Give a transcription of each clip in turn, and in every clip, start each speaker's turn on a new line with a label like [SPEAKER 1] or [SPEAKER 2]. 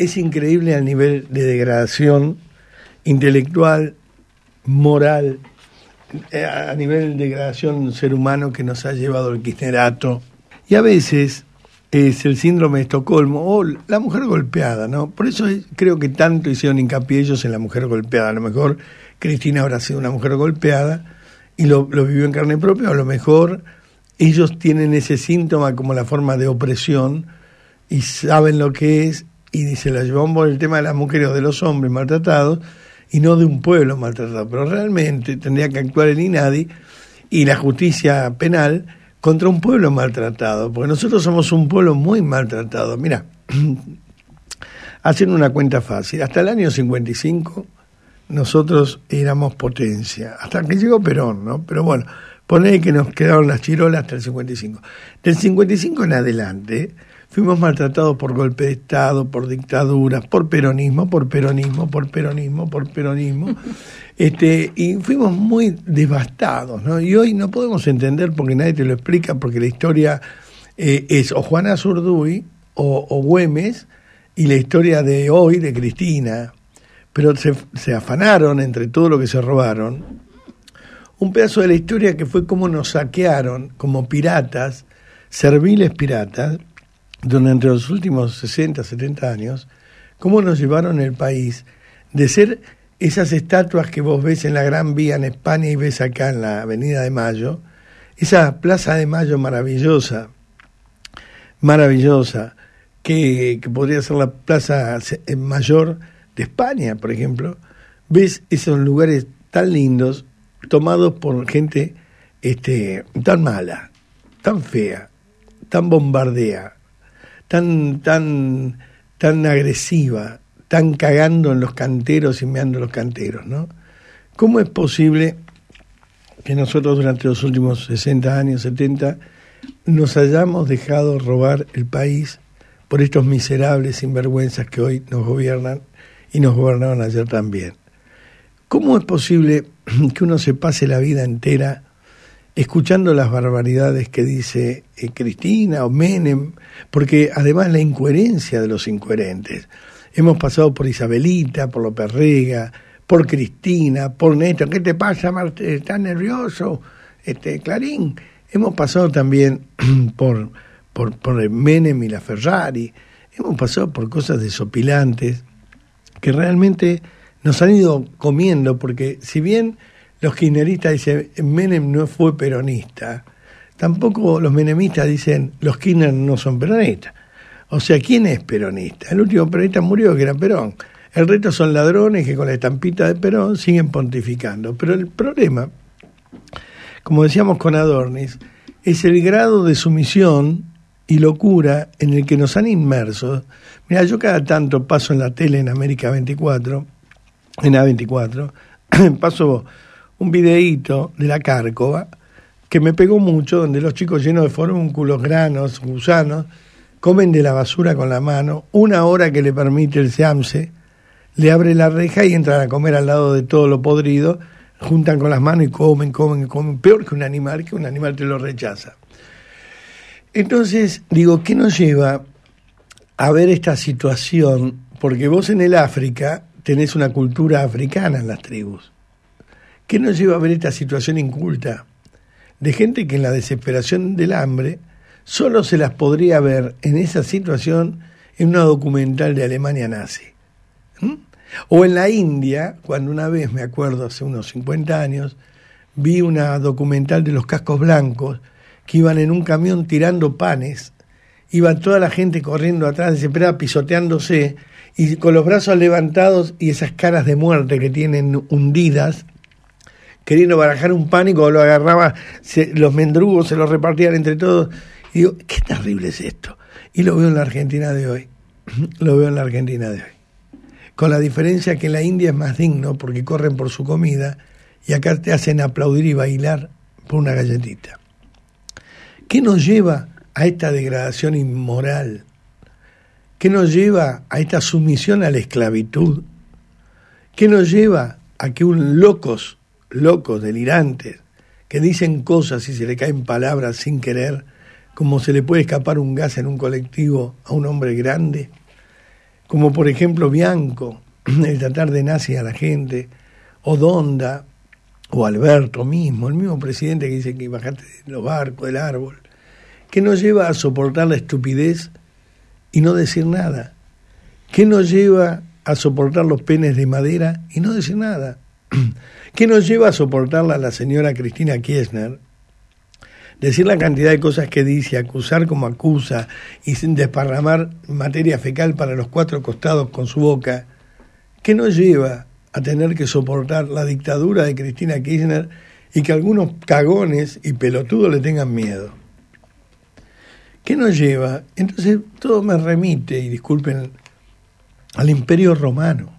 [SPEAKER 1] es increíble al nivel de degradación intelectual, moral, eh, a nivel de degradación ser humano que nos ha llevado el kirchnerato. Y a veces es el síndrome de Estocolmo o la mujer golpeada, ¿no? Por eso creo que tanto hicieron hincapié ellos en la mujer golpeada. A lo mejor Cristina habrá sido una mujer golpeada y lo, lo vivió en carne propia, a lo mejor ellos tienen ese síntoma como la forma de opresión y saben lo que es y dice, la llevamos por el tema de las mujeres o de los hombres maltratados y no de un pueblo maltratado. Pero realmente tendría que actuar el INADI y la justicia penal contra un pueblo maltratado, porque nosotros somos un pueblo muy maltratado. Mira, hacen una cuenta fácil. Hasta el año 55 nosotros éramos potencia, hasta que llegó Perón, ¿no? Pero bueno, pone que nos quedaron las chirolas hasta el 55. Del 55 en adelante Fuimos maltratados por golpe de Estado, por dictaduras, por peronismo, por peronismo, por peronismo, por peronismo. este, y fuimos muy devastados, ¿no? Y hoy no podemos entender porque nadie te lo explica, porque la historia eh, es o Juana Zurduy o, Güemes y la historia de hoy de Cristina. Pero se, se afanaron entre todo lo que se robaron un pedazo de la historia que fue como nos saquearon como piratas, serviles piratas, durante los últimos 60, 70 años, cómo nos llevaron el país de ser esas estatuas que vos ves en la Gran Vía en España y ves acá en la Avenida de Mayo, esa Plaza de Mayo maravillosa, maravillosa, que, que podría ser la Plaza eh, Mayor de España, por ejemplo, ves esos lugares tan lindos tomados por gente este, tan mala, tan fea, tan bombardea, tan, tan, tan agresiva, tan cagando en los canteros y meando los canteros, ¿no? ¿Cómo es posible que nosotros durante los últimos 60 años, 70, nos hayamos dejado robar el país por estos miserables sinvergüenzas que hoy nos gobiernan y nos gobernaron ayer también? ¿Cómo es posible que uno se pase la vida entera escuchando las barbaridades que dice eh, Cristina o Menem, porque además la incoherencia de los incoherentes. Hemos pasado por Isabelita, por Rega, por Cristina, por Néstor. ¿Qué te pasa, Marte? ¿Estás nervioso? Este, Clarín. Hemos pasado también por, por, por Menem y la Ferrari. Hemos pasado por cosas desopilantes que realmente nos han ido comiendo, porque si bien los kirchneristas dicen Menem no fue peronista, tampoco los menemistas dicen los kirchner no son peronistas. O sea, ¿quién es peronista? El último peronista murió, que era Perón. El resto son ladrones que con la estampita de Perón siguen pontificando. Pero el problema, como decíamos con Adornis, es el grado de sumisión y locura en el que nos han inmerso. Mira, yo cada tanto paso en la tele en América 24, en A24, paso un videíto de la Cárcova que me pegó mucho, donde los chicos llenos de forúnculos, granos, gusanos, comen de la basura con la mano, una hora que le permite el SEAMSE, le abre la reja y entran a comer al lado de todo lo podrido, juntan con las manos y comen, comen, comen, peor que un animal, que un animal te lo rechaza. Entonces, digo, ¿qué nos lleva a ver esta situación? Porque vos en el África tenés una cultura africana en las tribus. ¿Qué nos lleva a ver esta situación inculta? De gente que en la desesperación del hambre solo se las podría ver en esa situación en una documental de Alemania nazi. O en la India, cuando una vez, me acuerdo, hace unos 50 años, vi una documental de los cascos blancos que iban en un camión tirando panes, iba toda la gente corriendo atrás, desesperada, pisoteándose, y con los brazos levantados y esas caras de muerte que tienen hundidas, queriendo barajar un pánico, lo agarraba, los mendrugos se los repartían entre todos. Y digo, qué terrible es esto. Y lo veo en la Argentina de hoy. lo veo en la Argentina de hoy. Con la diferencia que la India es más digno porque corren por su comida y acá te hacen aplaudir y bailar por una galletita. ¿Qué nos lleva a esta degradación inmoral? ¿Qué nos lleva a esta sumisión a la esclavitud? ¿Qué nos lleva a que un locos locos, delirantes, que dicen cosas y se le caen palabras sin querer, como se le puede escapar un gas en un colectivo a un hombre grande, como por ejemplo Bianco, el tratar de nazi a la gente, o Donda, o Alberto mismo, el mismo presidente que dice que bajaste los barcos, del árbol, que nos lleva a soportar la estupidez y no decir nada, que nos lleva a soportar los penes de madera y no decir nada. ¿Qué nos lleva a soportarla la señora Cristina Kirchner, decir la cantidad de cosas que dice, acusar como acusa y sin desparramar materia fecal para los cuatro costados con su boca, ¿Qué nos lleva a tener que soportar la dictadura de Cristina Kirchner y que algunos cagones y pelotudos le tengan miedo. ¿Qué nos lleva? Entonces todo me remite, y disculpen, al imperio romano,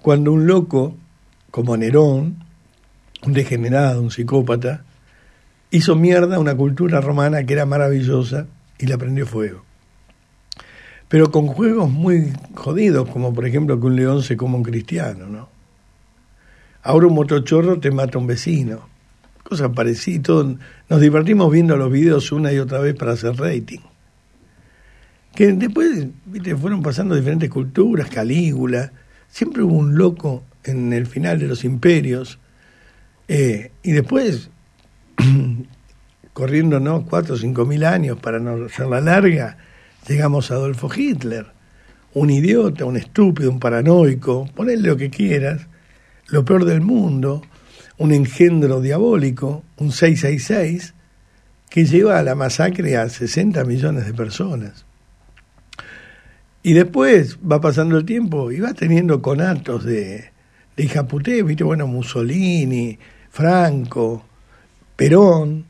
[SPEAKER 1] cuando un loco como Nerón, un degenerado, un psicópata, hizo mierda una cultura romana que era maravillosa y la prendió fuego. Pero con juegos muy jodidos, como por ejemplo que un león se coma un cristiano, ¿no? Ahora un motochorro te mata a un vecino. Cosas parecidas. Nos divertimos viendo los videos una y otra vez para hacer rating. Que después, viste, fueron pasando diferentes culturas, Calígula. Siempre hubo un loco en el final de los imperios, eh, y después, corriéndonos cuatro o cinco mil años para no ser la larga, llegamos a Adolfo Hitler, un idiota, un estúpido, un paranoico, ponele lo que quieras, lo peor del mundo, un engendro diabólico, un 666, que lleva a la masacre a 60 millones de personas. Y después va pasando el tiempo y va teniendo conatos de, de Puté, viste, bueno, Mussolini, Franco, Perón,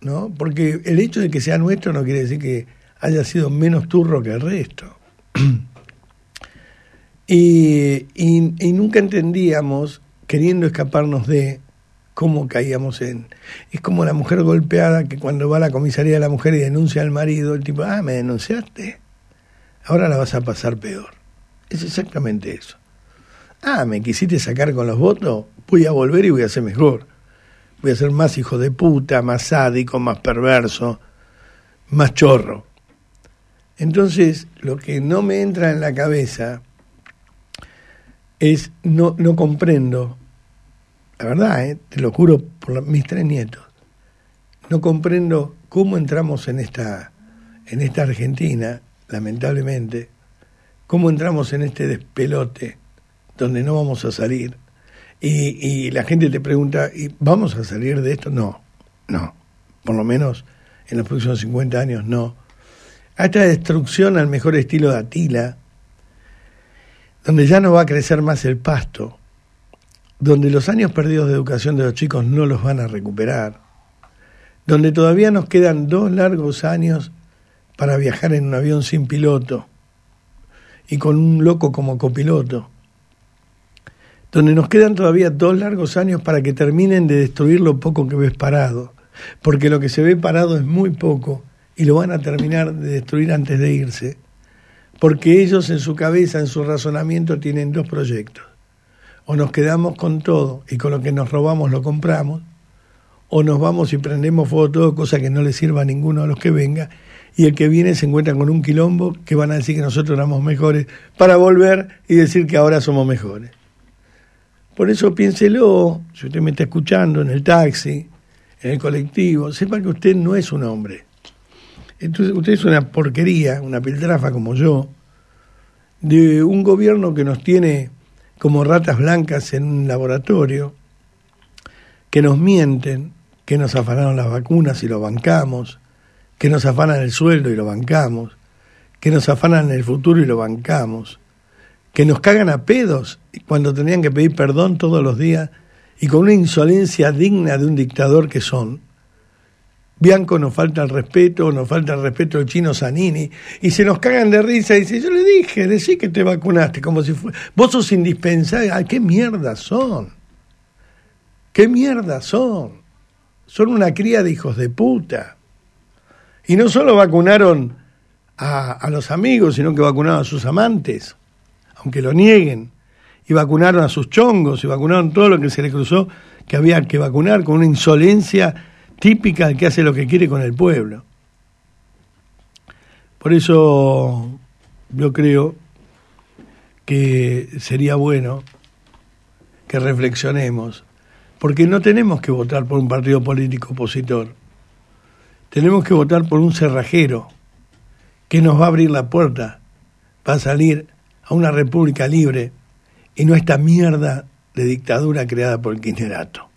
[SPEAKER 1] ¿no? Porque el hecho de que sea nuestro no quiere decir que haya sido menos turro que el resto. y, y nunca entendíamos, queriendo escaparnos de, cómo caíamos en... Es como la mujer golpeada que cuando va a la comisaría de la mujer y denuncia al marido, el tipo, ah, me denunciaste, ahora la vas a pasar peor. Es exactamente eso ah, me quisiste sacar con los votos, voy a volver y voy a ser mejor. Voy a ser más hijo de puta, más sádico, más perverso, más chorro. Entonces, lo que no me entra en la cabeza es, no, no comprendo, la verdad, eh, te lo juro por mis tres nietos, no comprendo cómo entramos en esta, en esta Argentina, lamentablemente, cómo entramos en este despelote donde no vamos a salir. Y, la gente te pregunta, ¿y ¿vamos a salir de esto? No, no. Por lo menos en los próximos 50 años no. A esta destrucción al mejor estilo de Atila, donde ya no va a crecer más el pasto, donde los años perdidos de educación de los chicos no los van a recuperar, donde todavía nos quedan dos largos años para viajar en un avión sin piloto y con un loco como copiloto, donde nos quedan todavía dos largos años para que terminen de destruir lo poco que ves parado, porque lo que se ve parado es muy poco y lo van a terminar de destruir antes de irse, porque ellos en su cabeza, en su razonamiento, tienen dos proyectos. O nos quedamos con todo y con lo que nos robamos lo compramos, o nos vamos y prendemos fuego todo, cosa que no le sirva a ninguno de los que venga, y el que viene se encuentra con un quilombo que van a decir que nosotros éramos mejores, para volver y decir que ahora somos mejores. Por eso piénselo, si usted me está escuchando en el taxi, en el colectivo, sepa que usted no es un hombre. Entonces, usted es una porquería, una piltrafa como yo, de un gobierno que nos tiene como ratas blancas en un laboratorio, que nos mienten, que nos afanaron las vacunas y lo bancamos, que nos afanan el sueldo y lo bancamos, que nos afanan el futuro y lo bancamos, que nos cagan a pedos cuando tenían que pedir perdón todos los días y con una insolencia digna de un dictador que son. Bianco nos falta el respeto, nos falta el respeto del chino Zanini, y se nos cagan de risa y dicen, yo le dije, decí que te vacunaste, como si vos sos indispensable, qué mierda son, qué mierda son, son una cría de hijos de puta. Y no solo vacunaron a, a los amigos, sino que vacunaron a sus amantes aunque lo nieguen, y vacunaron a sus chongos, y vacunaron todo lo que se les cruzó que había que vacunar, con una insolencia típica del que hace lo que quiere con el pueblo. Por eso yo creo que sería bueno que reflexionemos, porque no tenemos que votar por un partido político opositor, tenemos que votar por un cerrajero que nos va a abrir la puerta, va a salir a una república libre y no esta mierda de dictadura creada por el Kirchnerato.